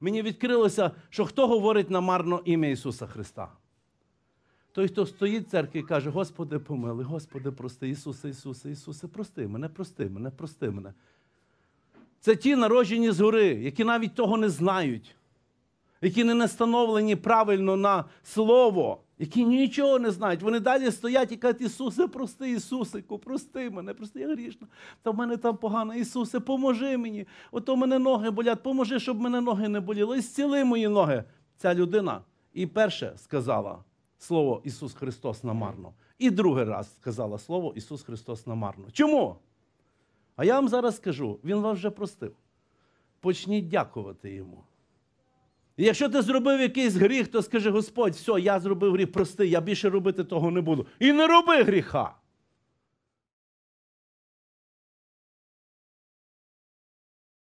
мені відкрилося, що хто говорить на марно ім'я Ісуса Христа. Той, хто стоїть в церкві і каже, Господи, помили, Господи, прости, Ісусе, Ісусе, Ісусе, прости мене, прости мене, прости мене. Це ті народжені згори, які навіть того не знають, які не настановлені правильно на Слово які нічого не знають. Вони далі стоять і кажуть, Ісусе, прости, Ісусику, прости мене, прости, я грішна. Та в мене там погано. Ісусе, поможи мені. Ото мене ноги болять, поможи, щоб мене ноги не боліли. І зціли мої ноги. Ця людина і перше сказала Слово Ісус Христос намарно. І другий раз сказала Слово Ісус Христос намарно. Чому? А я вам зараз скажу, Він вас вже простив. Почніть дякувати Йому. І якщо ти зробив якийсь гріх, то скажи, Господь, все, я зробив гріх, прости, я більше робити того не буду. І не роби гріха.